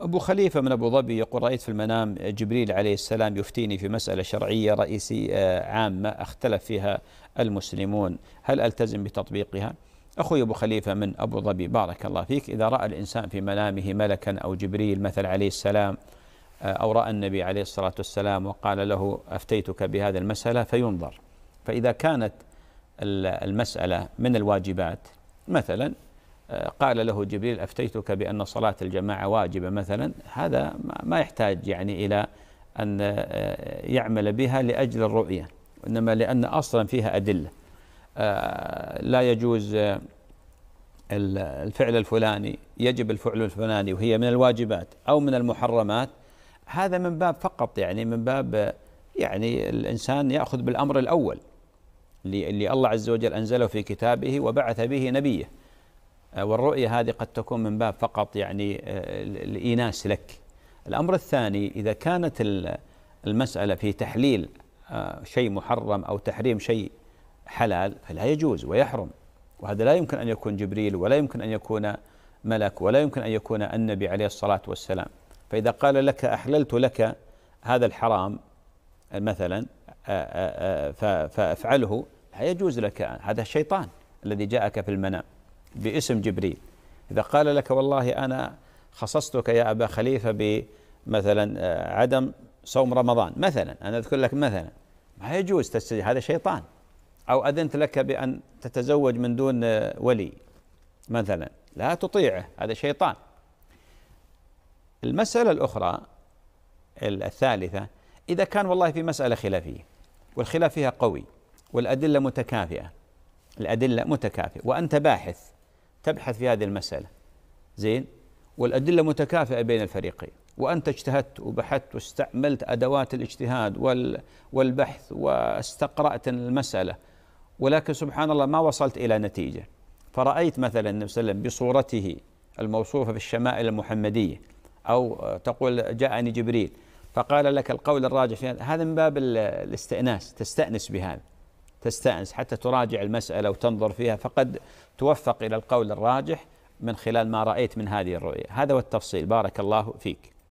أبو خليفة من أبو ظبي يقول رأيت في المنام جبريل عليه السلام يفتيني في مسألة شرعية رئيسية آه، عامة اختلف فيها المسلمون هل ألتزم بتطبيقها؟ أخوي أبو خليفة من أبو ظبي بارك الله فيك إذا رأى الإنسان في منامه ملكا أو جبريل مثل عليه السلام آه، أو رأى النبي عليه الصلاة والسلام وقال له أفتيتك بهذه المسألة فينظر فإذا كانت المسألة من الواجبات مثلا قال له جبريل افتيتك بان صلاه الجماعه واجبه مثلا هذا ما يحتاج يعني الى ان آه، يعمل بها لاجل الرؤيه انما لان اصلا فيها ادله آه، لا يجوز آه، الفعل الفلاني يجب الفعل الفلاني وهي من الواجبات او من المحرمات هذا من باب فقط يعني من باب يعني الانسان ياخذ بالامر الاول اللي الله عز وجل انزله في كتابه وبعث به نبيه آه، والرؤية هذه قد تكون من باب فقط يعني آه، الإيناس لك الأمر الثاني إذا كانت المسألة في تحليل آه، شيء محرم أو تحريم شيء حلال فلا يجوز ويحرم وهذا لا يمكن أن يكون جبريل ولا يمكن أن يكون ملك ولا يمكن أن يكون النبي عليه الصلاة والسلام فإذا قال لك أحللت لك هذا الحرام مثلا فافعله لا يجوز لك هذا الشيطان الذي جاءك في المنام باسم جبريل إذا قال لك والله أنا خصصتك يا أبا خليفة بمثلا آه، عدم صوم رمضان مثلا أنا أذكر لك مثلا ما يجوز تستجيب هذا شيطان أو أذنت لك بأن تتزوج من دون آه، ولي مثلا لا تطيعه هذا شيطان المسألة الأخرى الثالثة إذا كان والله في مسألة خلافية والخلاف فيها قوي والأدلة متكافئة الأدلة متكافئة وأنت باحث تبحث في هذه المسألة زين والأدلة متكافئة بين الفريقين وأنت اجتهدت وبحثت واستعملت أدوات الاجتهاد والبحث واستقرأت المسألة ولكن سبحان الله ما وصلت إلى نتيجة فرأيت مثلا النبي صلى الله عليه وسلم بصورته الموصوفة في الشمائل المحمدية أو تقول جاءني جبريل فقال لك القول الراجح هذا من باب الاستئناس تستأنس بهذا تستأنس حتى تراجع المسألة وتنظر فيها فقد توفق إلى القول الراجح من خلال ما رأيت من هذه الرؤية هذا هو التفصيل بارك الله فيك